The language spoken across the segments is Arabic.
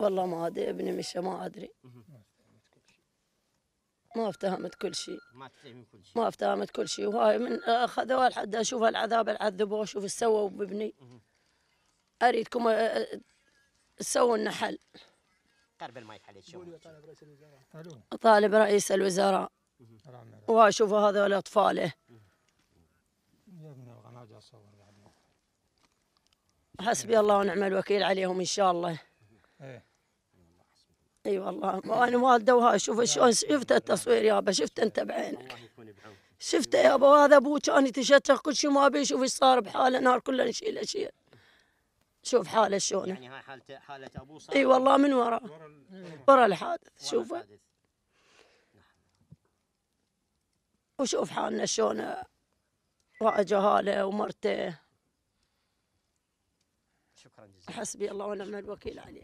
والله ما ادري ابني مشى ما ادري ما افتهمت كل شيء ما افتهمت كل شيء وهاي من اخذوها لحد اشوف العذاب اللي عذبوه اشوف ايش سووا بابني اريدكم تسووا لنا حل قرب المايك عليك طالب رئيس الوزراء وهاي نعم، نعم. شوفوا هذول اطفاله حسبي الله ونعم الوكيل عليهم ان شاء الله ايه اي أيوة والله وانا ما الدوها شوف شلون شفت التصوير يابا شفت انت بعينك شفته يابا هذا ابوه كان يتشتت كل شيء ما ابي يشوف ايش صار بحاله نار كلها نشيل اشياء شوف حاله شلون يعني هاي حالته حاله ابوه صار اي والله من ورا ورا الحادث شوفه وشوف حالنا شلون وجهاله ومرته شكرا جزيلا حسبي الله ونعم الوكيل عليه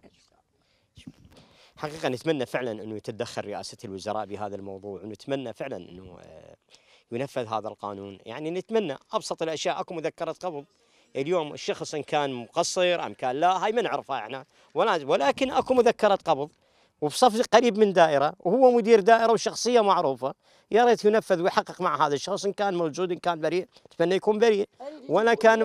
حقيقة نتمنى فعلا أنه تتدخل رئاسة الوزراء بهذا الموضوع ونتمنى فعلا أنه آه، ينفذ هذا القانون يعني نتمنى أبسط الأشياء أكو مذكرة قبض اليوم الشخص إن كان مقصر أم كان لا هاي ما نعرفها إحنا ولكن أكو مذكرة قبض وبصف قريب من دائرة وهو مدير دائرة وشخصية معروفة يا ريت ينفذ ويحقق مع هذا الشخص إن كان موجود إن كان بريء أتمنى يكون بريء وأنا كان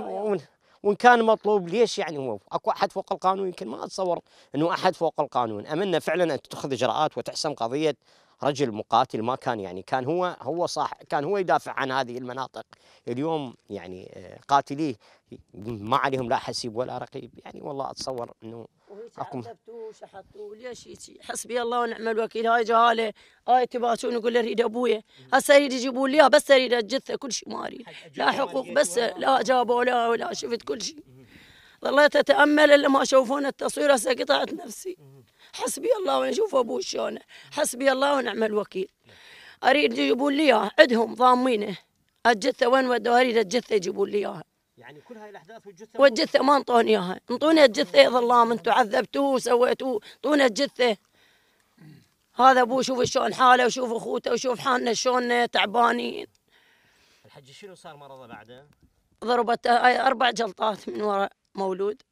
وان كان مطلوب ليش يعني هو اكو احد فوق القانون يمكن ما اتصور انه احد فوق القانون امنا فعلا ان تتخذ اجراءات وتحسم قضيه رجل مقاتل ما كان يعني كان هو هو صح كان هو يدافع عن هذه المناطق اليوم يعني آه، قاتليه ما عليهم لا حسيب ولا رقيب يعني والله اتصور انه اكو وش حطوا ليش هيك حسبي الله ونعم الوكيل هاي جهاله هاي تباتون يقول اريد ابويا هسه اريد يجيبوا لي بس اريد الجثه كل شيء ما اريد لا حقوق بس لا جابوا لا ولا شفت كل شيء ظليت اتامل الا ما شوفون التصوير هسه قطعت نفسي حسبي الله ونشوف ابوه شلونه حسبي الله ونعم الوكيل نعم. اريد يجيبوا لي اياه عندهم ضامينه الجثه وين ودوها اريد الجثه يجيبوا لي اياها يعني كل هاي الاحداث والجثه والجثه ما انطوني اياها انطوني الجثه يا ظلام انتم عذبتوه وسويتوه انطوني الجثه هذا ابوه شوف شلون حاله وشوف اخوته وشوف حالنا شلون تعبانين الحج شنو صار مرضه بعده؟ ضربت اربع جلطات من وراء مولود